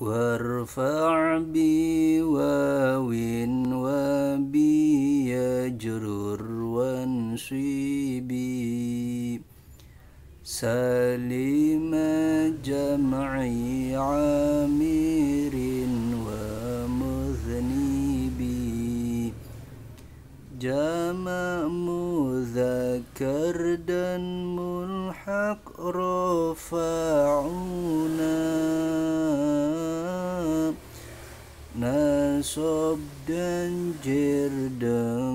وارفع بي واو وبي يجرر وانصبي سالم جمعي عامر ومذنبي جمع مذكر دن ملحق رفعونا Nasab dan jirdam